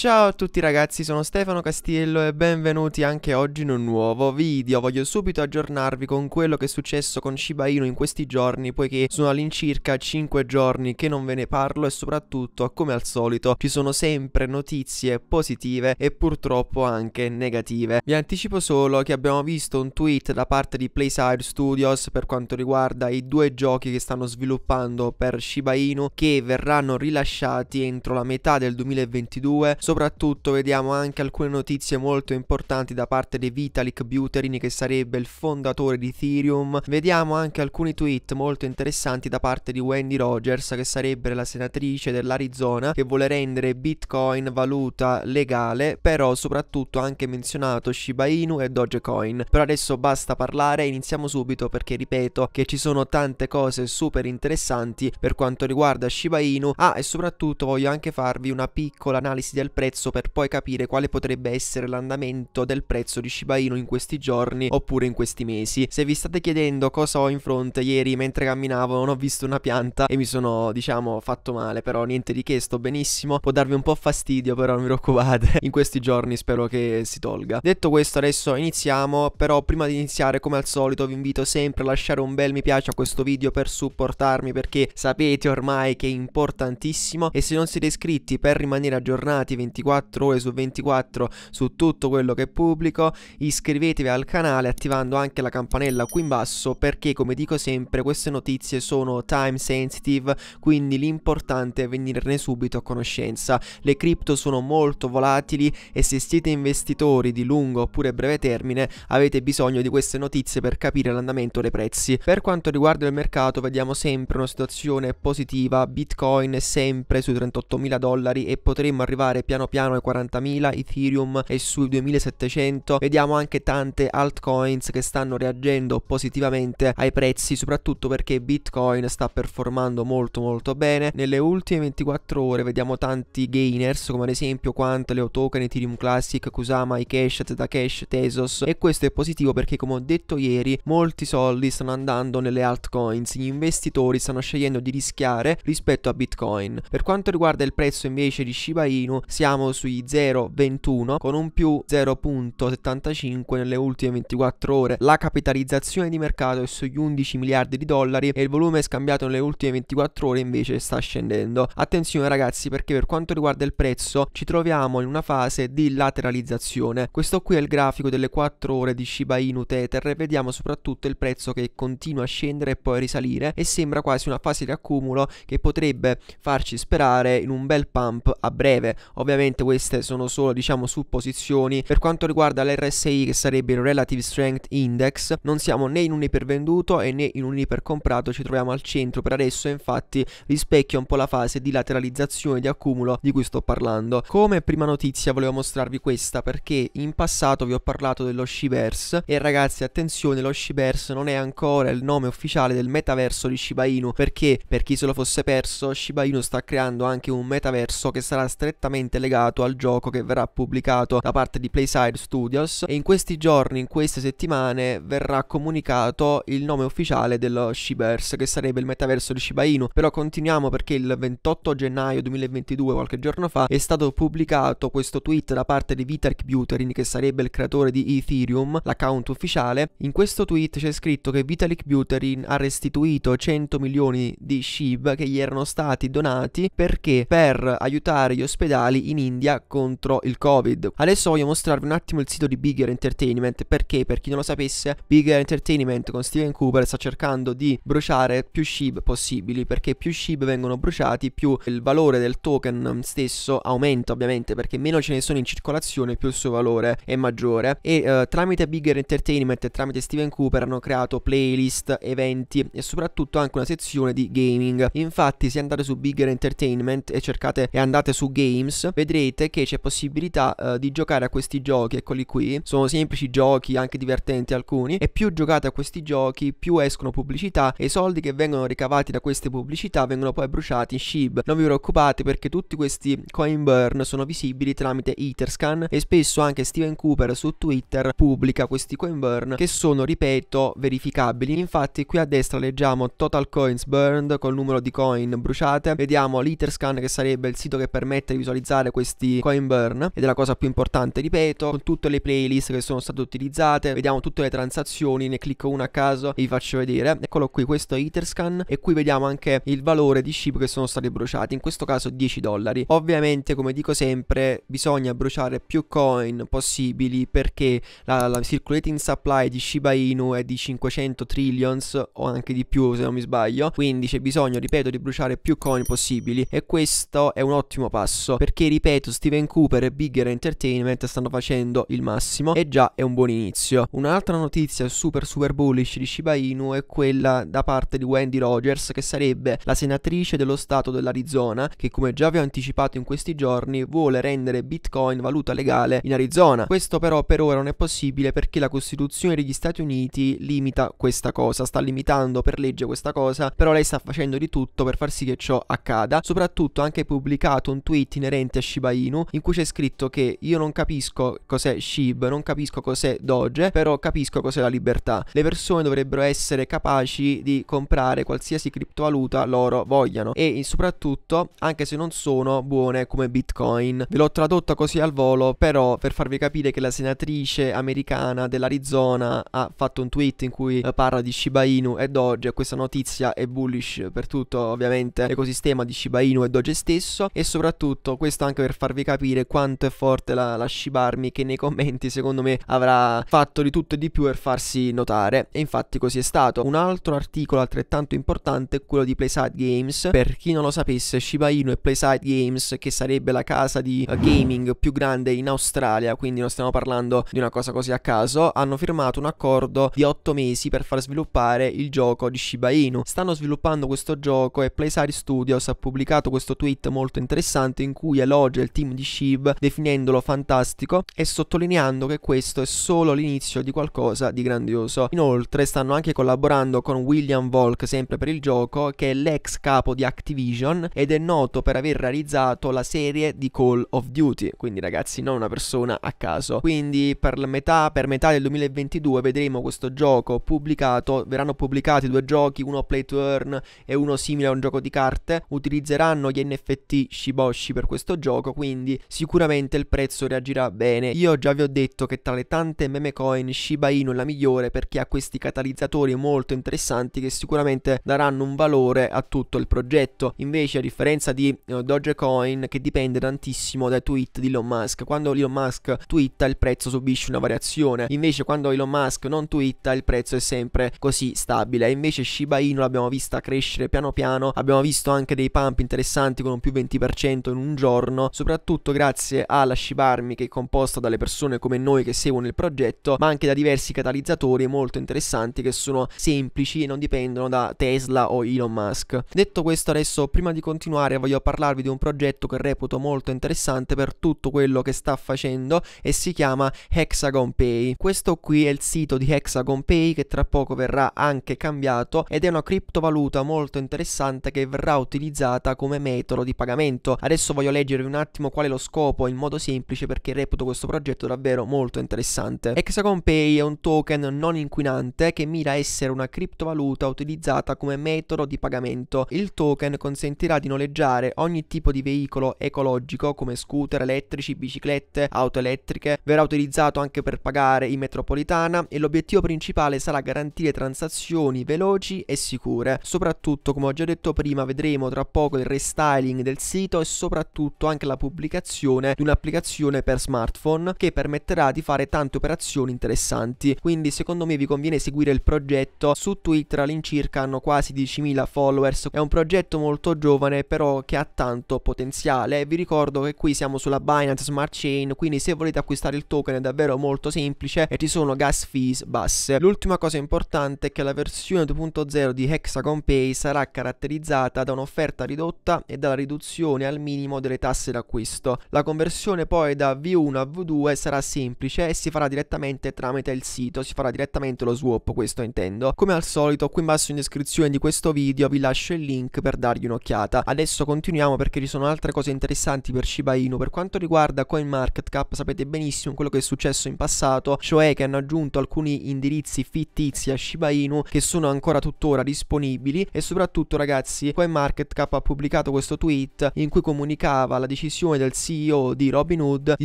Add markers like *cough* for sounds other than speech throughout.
Ciao a tutti ragazzi, sono Stefano Castiello e benvenuti anche oggi in un nuovo video. Voglio subito aggiornarvi con quello che è successo con Shiba Inu in questi giorni, poiché sono all'incirca 5 giorni che non ve ne parlo e soprattutto, come al solito, ci sono sempre notizie positive e purtroppo anche negative. Vi anticipo solo che abbiamo visto un tweet da parte di Playside Studios per quanto riguarda i due giochi che stanno sviluppando per Shiba Inu che verranno rilasciati entro la metà del 2022 Soprattutto vediamo anche alcune notizie molto importanti da parte di Vitalik Buterin che sarebbe il fondatore di Ethereum. Vediamo anche alcuni tweet molto interessanti da parte di Wendy Rogers che sarebbe la senatrice dell'Arizona che vuole rendere Bitcoin valuta legale, però soprattutto anche menzionato Shiba Inu e Dogecoin. Per adesso basta parlare, iniziamo subito perché ripeto che ci sono tante cose super interessanti per quanto riguarda Shiba Inu. Ah, e soprattutto voglio anche farvi una piccola analisi del prezzo per poi capire quale potrebbe essere l'andamento del prezzo di Shiba Inu in questi giorni oppure in questi mesi. Se vi state chiedendo cosa ho in fronte, ieri mentre camminavo non ho visto una pianta e mi sono diciamo fatto male, però niente di che, sto benissimo, può darvi un po' fastidio però non vi preoccupate, *laughs* in questi giorni spero che si tolga. Detto questo adesso iniziamo, però prima di iniziare come al solito vi invito sempre a lasciare un bel mi piace a questo video per supportarmi perché sapete ormai che è importantissimo e se non siete iscritti per rimanere aggiornati vi 24 ore su 24 su tutto quello che pubblico, iscrivetevi al canale attivando anche la campanella qui in basso perché come dico sempre queste notizie sono time sensitive, quindi l'importante è venirne subito a conoscenza. Le cripto sono molto volatili e se siete investitori di lungo oppure breve termine avete bisogno di queste notizie per capire l'andamento dei prezzi. Per quanto riguarda il mercato vediamo sempre una situazione positiva, Bitcoin è sempre sui 38.000 dollari e potremmo arrivare piano piano piano ai 40.000, Ethereum e sui 2.700, vediamo anche tante altcoins che stanno reagendo positivamente ai prezzi, soprattutto perché Bitcoin sta performando molto molto bene. Nelle ultime 24 ore vediamo tanti gainers come ad esempio Quant, Leo Token, Ethereum Classic, Kusama, iCash, Zcash, Tesos e questo è positivo perché come ho detto ieri molti soldi stanno andando nelle altcoins, gli investitori stanno scegliendo di rischiare rispetto a Bitcoin. Per quanto riguarda il prezzo invece di Shiba Inu siamo siamo sui 0,21 con un più 0,75 nelle ultime 24 ore. La capitalizzazione di mercato è sugli 11 miliardi di dollari e il volume scambiato nelle ultime 24 ore invece sta scendendo. Attenzione ragazzi perché per quanto riguarda il prezzo ci troviamo in una fase di lateralizzazione. Questo qui è il grafico delle 4 ore di Shiba Inu Tether e vediamo soprattutto il prezzo che continua a scendere e poi risalire e sembra quasi una fase di accumulo che potrebbe farci sperare in un bel pump a breve. Ovviamente ovviamente queste sono solo diciamo supposizioni. Per quanto riguarda l'RSI che sarebbe il Relative Strength Index, non siamo né in un ipervenduto e né in un ipercomprato, ci troviamo al centro per adesso infatti rispecchia un po' la fase di lateralizzazione, di accumulo di cui sto parlando. Come prima notizia volevo mostrarvi questa perché in passato vi ho parlato dello Shiverse e ragazzi attenzione lo Shiverse non è ancora il nome ufficiale del metaverso di Shiba Inu perché per chi se lo fosse perso Shiba Inu sta creando anche un metaverso che sarà strettamente legato legato al gioco che verrà pubblicato da parte di Playside Studios e in questi giorni, in queste settimane, verrà comunicato il nome ufficiale dello Shiverse, che sarebbe il metaverso di Shiba Inu. Però continuiamo perché il 28 gennaio 2022, qualche giorno fa, è stato pubblicato questo tweet da parte di Vitalik Buterin, che sarebbe il creatore di Ethereum, l'account ufficiale. In questo tweet c'è scritto che Vitalik Buterin ha restituito 100 milioni di SHIB che gli erano stati donati perché per aiutare gli ospedali in India contro il Covid. Adesso voglio mostrarvi un attimo il sito di Bigger Entertainment perché per chi non lo sapesse Bigger Entertainment con Steven Cooper sta cercando di bruciare più SHIB possibili perché più SHIB vengono bruciati più il valore del token stesso aumenta ovviamente perché meno ce ne sono in circolazione più il suo valore è maggiore e eh, tramite Bigger Entertainment e tramite Steven Cooper hanno creato playlist, eventi e soprattutto anche una sezione di gaming. Infatti se andate su Bigger Entertainment e cercate e andate su Games vedrete che c'è possibilità eh, di giocare a questi giochi, eccoli qui, sono semplici giochi, anche divertenti alcuni, e più giocate a questi giochi, più escono pubblicità e i soldi che vengono ricavati da queste pubblicità vengono poi bruciati in SHIB. Non vi preoccupate perché tutti questi coin burn sono visibili tramite Etherscan e spesso anche Steven Cooper su Twitter pubblica questi coin burn che sono, ripeto, verificabili. Infatti qui a destra leggiamo total coins burned col numero di coin bruciate, vediamo l'Etherscan che sarebbe il sito che permette di visualizzare fare questi coin burn ed è la cosa più importante, ripeto, con tutte le playlist che sono state utilizzate, vediamo tutte le transazioni, ne clicco una a caso e vi faccio vedere. Eccolo qui, questo è Etherscan e qui vediamo anche il valore di chip che sono stati bruciati, in questo caso 10 dollari. Ovviamente, come dico sempre, bisogna bruciare più coin possibili perché la, la circulating supply di Shiba Inu è di 500 trillions o anche di più se non mi sbaglio, quindi c'è bisogno, ripeto, di bruciare più coin possibili e questo è un ottimo passo perché ripeto, Steven Cooper e Bigger Entertainment stanno facendo il massimo e già è un buon inizio. Un'altra notizia super super bullish di Shiba Inu è quella da parte di Wendy Rogers che sarebbe la senatrice dello Stato dell'Arizona che come già vi ho anticipato in questi giorni vuole rendere Bitcoin valuta legale in Arizona. Questo però per ora non è possibile perché la Costituzione degli Stati Uniti limita questa cosa, sta limitando per legge questa cosa, però lei sta facendo di tutto per far sì che ciò accada. Soprattutto ha anche pubblicato un tweet inerente a Shiba Inu in cui c'è scritto che io non capisco cos'è Shib, non capisco cos'è Doge, però capisco cos'è la libertà. Le persone dovrebbero essere capaci di comprare qualsiasi criptovaluta loro vogliano e soprattutto anche se non sono buone come Bitcoin. Ve l'ho tradotto così al volo, però per farvi capire che la senatrice americana dell'Arizona ha fatto un tweet in cui eh, parla di Shiba Inu e Doge, questa notizia è bullish per tutto ovviamente l'ecosistema di Shiba Inu e Doge stesso e soprattutto questo anche anche per farvi capire quanto è forte la, la Shibarmi che nei commenti secondo me avrà fatto di tutto e di più per farsi notare e infatti così è stato. Un altro articolo altrettanto importante è quello di Playside Games, per chi non lo sapesse Shiba Inu e Playside Games che sarebbe la casa di eh, gaming più grande in Australia, quindi non stiamo parlando di una cosa così a caso, hanno firmato un accordo di 8 mesi per far sviluppare il gioco di Shiba Inu. Stanno sviluppando questo gioco e Playside Studios ha pubblicato questo tweet molto interessante in cui elogia elogia il team di Shiv definendolo fantastico e sottolineando che questo è solo l'inizio di qualcosa di grandioso. Inoltre stanno anche collaborando con William Volk sempre per il gioco che è l'ex capo di Activision ed è noto per aver realizzato la serie di Call of Duty, quindi ragazzi non una persona a caso. Quindi per metà, per metà del 2022 vedremo questo gioco pubblicato, verranno pubblicati due giochi, uno play to earn e uno simile a un gioco di carte, utilizzeranno gli NFT Shiboshi per questo gioco gioco, quindi sicuramente il prezzo reagirà bene. Io già vi ho detto che tra le tante meme coin Shiba Inu è la migliore perché ha questi catalizzatori molto interessanti che sicuramente daranno un valore a tutto il progetto. Invece a differenza di eh, Dogecoin che dipende tantissimo dai tweet di Elon Musk, quando Elon Musk twitta il prezzo subisce una variazione, invece quando Elon Musk non twitta il prezzo è sempre così stabile. Invece Shiba Inu l'abbiamo vista crescere piano piano, abbiamo visto anche dei pump interessanti con un più 20% in un giorno soprattutto grazie alla Scibarmi che è composta dalle persone come noi che seguono il progetto, ma anche da diversi catalizzatori molto interessanti che sono semplici e non dipendono da Tesla o Elon Musk. Detto questo adesso, prima di continuare voglio parlarvi di un progetto che reputo molto interessante per tutto quello che sta facendo e si chiama Hexagon Pay. Questo qui è il sito di Hexagon Pay che tra poco verrà anche cambiato ed è una criptovaluta molto interessante che verrà utilizzata come metodo di pagamento. Adesso voglio leggervi un attimo qual è lo scopo in modo semplice perché reputo questo progetto davvero molto interessante. Hexagon Pay è un token non inquinante che mira a essere una criptovaluta utilizzata come metodo di pagamento. Il token consentirà di noleggiare ogni tipo di veicolo ecologico come scooter elettrici, biciclette, auto elettriche, verrà utilizzato anche per pagare in metropolitana e l'obiettivo principale sarà garantire transazioni veloci e sicure. Soprattutto, come ho già detto prima, vedremo tra poco il restyling del sito e soprattutto anche anche la pubblicazione di un'applicazione per smartphone che permetterà di fare tante operazioni interessanti. Quindi secondo me vi conviene seguire il progetto. Su Twitter all'incirca hanno quasi 10.000 followers. È un progetto molto giovane però che ha tanto potenziale. Vi ricordo che qui siamo sulla Binance Smart Chain, quindi se volete acquistare il token è davvero molto semplice e ci sono gas fees basse. L'ultima cosa importante è che la versione 2.0 di Hexagon Pay sarà caratterizzata da un'offerta ridotta e dalla riduzione al minimo delle tasse tasse questo. La conversione poi da V1 a V2 sarà semplice e si farà direttamente tramite il sito, si farà direttamente lo swap, questo intendo. Come al solito qui in basso in descrizione di questo video vi lascio il link per dargli un'occhiata. Adesso continuiamo perché ci sono altre cose interessanti per Shiba Inu. Per quanto riguarda CoinMarketCap sapete benissimo quello che è successo in passato, cioè che hanno aggiunto alcuni indirizzi fittizi a Shiba Inu che sono ancora tuttora disponibili e soprattutto ragazzi CoinMarketCap ha pubblicato questo tweet in cui comunicava la decisione decisione del CEO di Robinhood di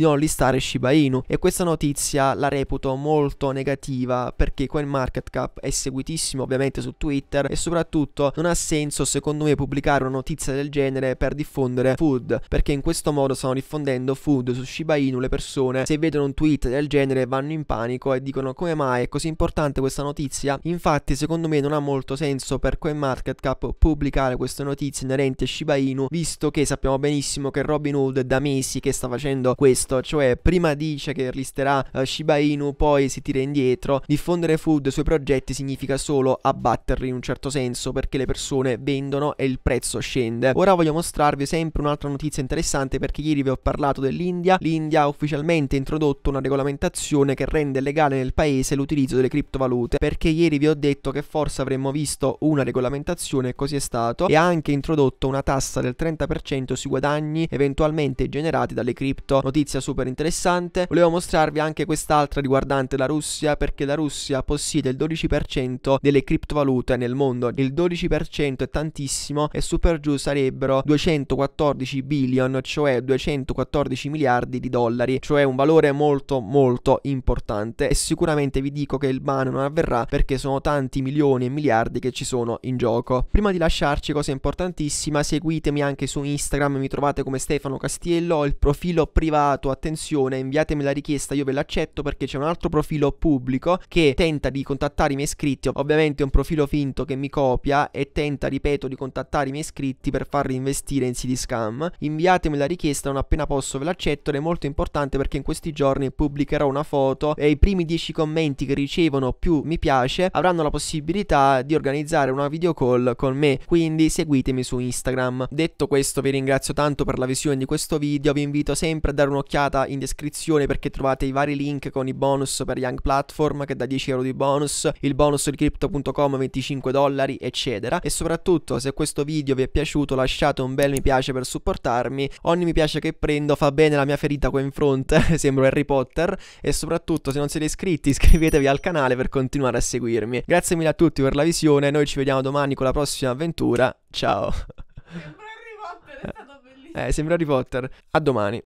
non listare Shiba Inu e questa notizia la reputo molto negativa perché CoinMarketCap è seguitissimo ovviamente su Twitter e soprattutto non ha senso secondo me pubblicare una notizia del genere per diffondere food perché in questo modo stanno diffondendo food su Shiba Inu le persone se vedono un tweet del genere vanno in panico e dicono come mai è così importante questa notizia infatti secondo me non ha molto senso per CoinMarketCap pubblicare queste notizie inerenti a Shiba Inu visto che sappiamo benissimo che Robinhood Robin Hood da mesi che sta facendo questo, cioè prima dice che listerà uh, eh, Shiba Inu, poi si tira indietro. Diffondere food sui progetti significa solo abbatterli in un certo senso perché le persone vendono e il prezzo scende. Ora voglio mostrarvi sempre un'altra notizia interessante perché ieri vi ho parlato dell'India. L'India ha ufficialmente introdotto una regolamentazione che rende legale nel paese l'utilizzo delle criptovalute perché ieri vi ho detto che forse avremmo visto una regolamentazione e così è stato e ha anche introdotto una tassa del 30% sui guadagni eventualmente eventualmente generati dalle cripto. Notizia super interessante. Volevo mostrarvi anche quest'altra riguardante la Russia perché la Russia possiede il 12% delle criptovalute nel mondo. Il 12% è tantissimo e super giù sarebbero 214 billion, cioè 214 miliardi di dollari, cioè un valore molto molto importante e sicuramente vi dico che il ban non avverrà perché sono tanti milioni e miliardi che ci sono in gioco. Prima di lasciarci cosa importantissima, seguitemi anche su Instagram, mi trovate come Stefano Stefano Castiello, ho il profilo privato, attenzione, inviatemi la richiesta, io ve l'accetto perché c'è un altro profilo pubblico che tenta di contattare i miei iscritti, ovviamente è un profilo finto che mi copia e tenta, ripeto, di contattare i miei iscritti per farli investire in CD scam. Inviatemi la richiesta, non appena posso ve l'accetto ed è molto importante perché in questi giorni pubblicherò una foto e i primi 10 commenti che ricevono più mi piace avranno la possibilità di organizzare una video call con me, quindi seguitemi su Instagram. Detto questo vi ringrazio tanto per la visione descrizione di questo video, vi invito sempre a dare un'occhiata in descrizione perché trovate i vari link con i bonus per Young Platform che da 10 euro di bonus, il bonus di crypto.com 25 dollari eccetera e soprattutto se questo video vi è piaciuto lasciate un bel mi piace per supportarmi, ogni mi piace che prendo fa bene la mia ferita qua in fronte, *laughs* sembro Harry Potter e soprattutto se non siete iscritti *laughs* iscrivetevi al canale per continuare a seguirmi. Grazie mille a tutti per la visione, noi ci vediamo domani con la prossima avventura, ciao! Sembra Harry Potter, è *laughs* stato eh, sembra Harry Potter. A domani.